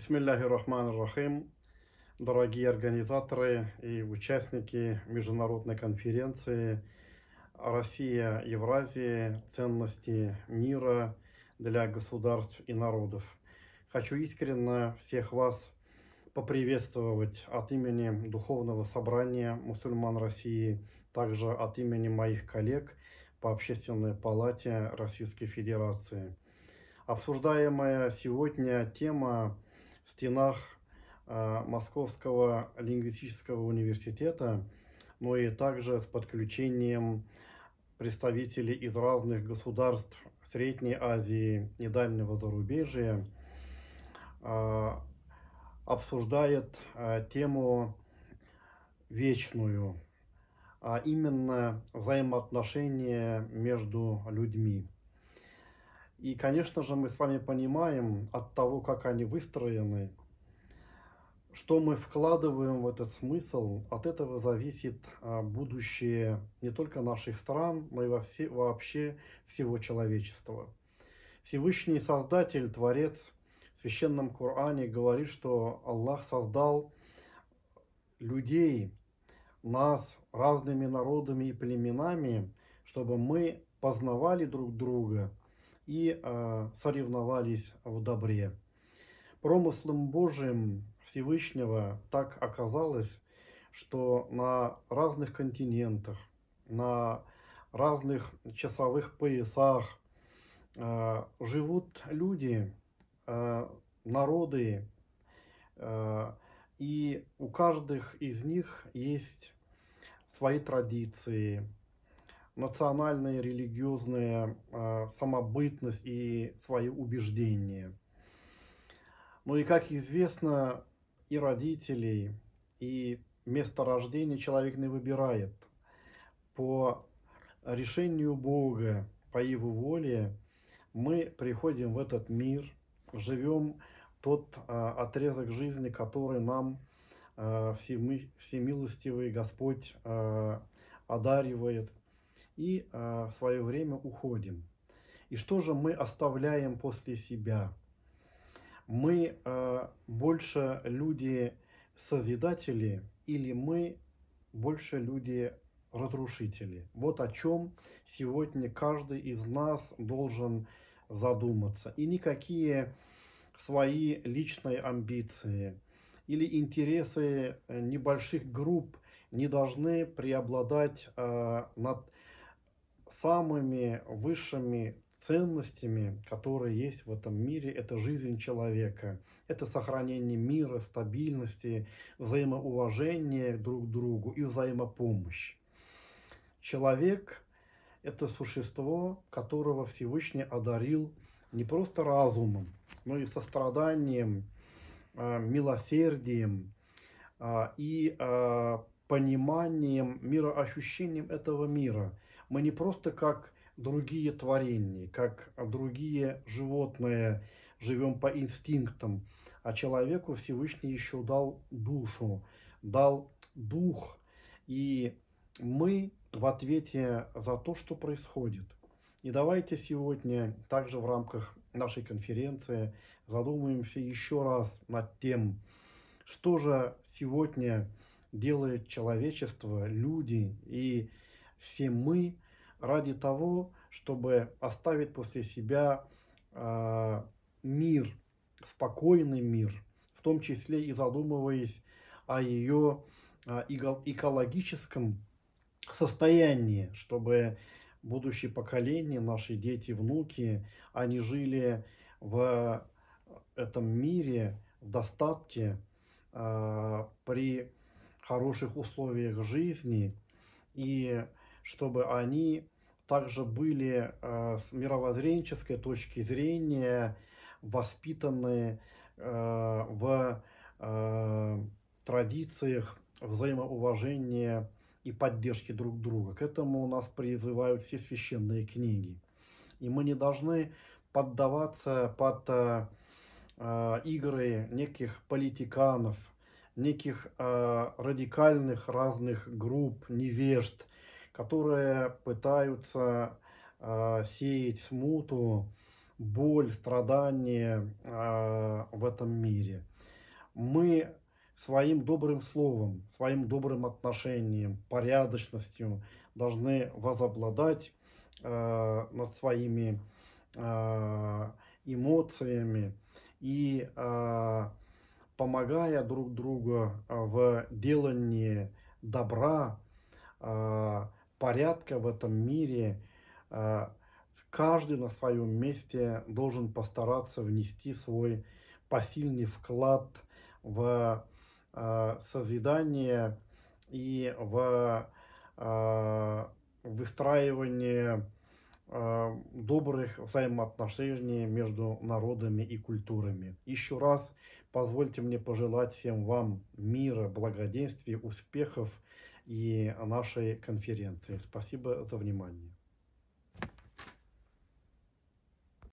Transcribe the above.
Бисмиллахи рахман рахим. Дорогие организаторы и участники международной конференции «Россия Евразия, Ценности мира для государств и народов». Хочу искренне всех вас поприветствовать от имени Духовного собрания мусульман России, также от имени моих коллег по Общественной палате Российской Федерации. Обсуждаемая сегодня тема в стенах э, Московского лингвистического университета, но и также с подключением представителей из разных государств Средней Азии и дальнего зарубежья, э, обсуждает э, тему вечную, а именно взаимоотношения между людьми. И, конечно же, мы с вами понимаем от того, как они выстроены, что мы вкладываем в этот смысл, от этого зависит а, будущее не только наших стран, но и во все, вообще всего человечества. Всевышний Создатель, Творец в Священном Коране говорит, что Аллах создал людей, нас разными народами и племенами, чтобы мы познавали друг друга – и а, соревновались в добре. Промыслом Божьим Всевышнего так оказалось, что на разных континентах, на разных часовых поясах а, живут люди, а, народы, и у каждых из них есть свои традиции, национальная религиозная э, самобытность и свои убеждения. Ну и, как известно, и родителей, и место рождения человек не выбирает. По решению Бога, по Его воле, мы приходим в этот мир, живем тот э, отрезок жизни, который нам э, всемилостивый Господь э, одаривает и а, в свое время уходим. И что же мы оставляем после себя? Мы а, больше люди-созидатели или мы больше люди-разрушители? Вот о чем сегодня каждый из нас должен задуматься. И никакие свои личные амбиции или интересы э, небольших групп не должны преобладать э, над самыми высшими ценностями, которые есть в этом мире, это жизнь человека, это сохранение мира, стабильности, взаимоуважение друг к другу и взаимопомощь. Человек – это существо, которого Всевышний одарил не просто разумом, но и состраданием, а, милосердием а, и а, пониманием, мироощущением этого мира – мы не просто как другие творения, как другие животные живем по инстинктам, а человеку Всевышний еще дал душу, дал дух. И мы в ответе за то, что происходит. И давайте сегодня также в рамках нашей конференции задумаемся еще раз над тем, что же сегодня делает человечество, люди и люди, все мы ради того, чтобы оставить после себя а, мир, спокойный мир, в том числе и задумываясь о ее а, экологическом состоянии, чтобы будущие поколения, наши дети, внуки, они жили в этом мире, в достатке, а, при хороших условиях жизни и чтобы они также были э, с мировоззренческой точки зрения воспитаны э, в э, традициях взаимоуважения и поддержки друг друга. К этому нас призывают все священные книги. И мы не должны поддаваться под э, игры неких политиканов, неких э, радикальных разных групп, невежд, которые пытаются э, сеять смуту, боль, страдания э, в этом мире. Мы своим добрым словом, своим добрым отношением, порядочностью должны возобладать э, над своими э, эмоциями и э, помогая друг другу в делании добра, э, порядка в этом мире, э, каждый на своем месте должен постараться внести свой посильный вклад в э, созидание и в э, выстраивание добрых взаимоотношений между народами и культурами. Еще раз позвольте мне пожелать всем вам мира, благоденствия, успехов, и нашей конференции. Спасибо за внимание.